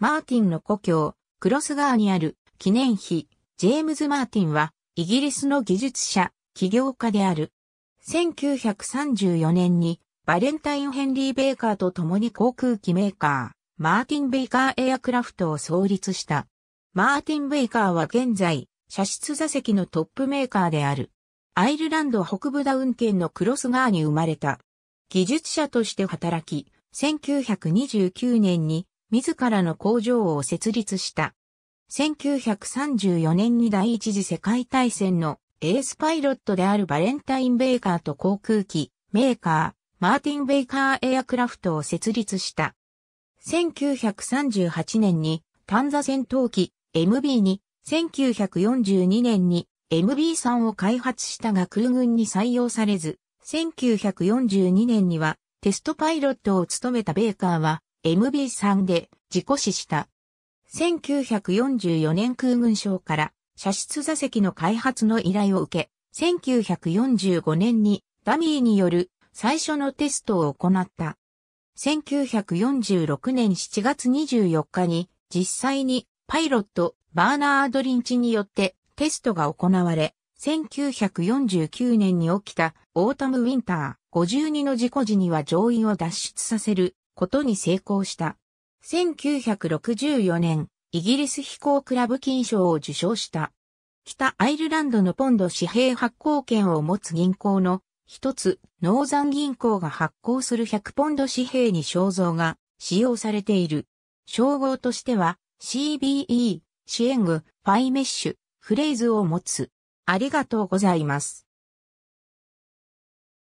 マーティンの故郷、クロスガーにある記念碑、ジェームズ・マーティンは、イギリスの技術者、起業家である。1934年に、バレンタイン・ヘンリー・ベーカーと共に航空機メーカー、マーティン・ベイカー・エアクラフトを創立した。マーティン・ベイカーは現在、射出座席のトップメーカーである。アイルランド北部ダウン県のクロスガーに生まれた。技術者として働き、1929年に自らの工場を設立した。1934年に第一次世界大戦のエースパイロットであるバレンタイン・ベイカーと航空機メーカー、マーティン・ベイカーエアクラフトを設立した。1938年にンザ戦闘機 MB に、1942年に MB3 を開発したが空軍に採用されず、1942年にはテストパイロットを務めたベーカーは MB3 で事故死した。1944年空軍省から射出座席の開発の依頼を受け、1945年にダミーによる最初のテストを行った。1946年7月24日に実際にパイロットバーナード・リンチによってテストが行われ、1949年に起きたオータム・ウィンター52の事故時には乗員を脱出させることに成功した。1964年、イギリス飛行クラブ金賞を受賞した。北アイルランドのポンド紙幣発行権を持つ銀行の一つ、ノーザン銀行が発行する100ポンド紙幣に肖像が使用されている。称号としては CBE、シエング、ファイメッシュ、フレーズを持つ。ありがとうございます。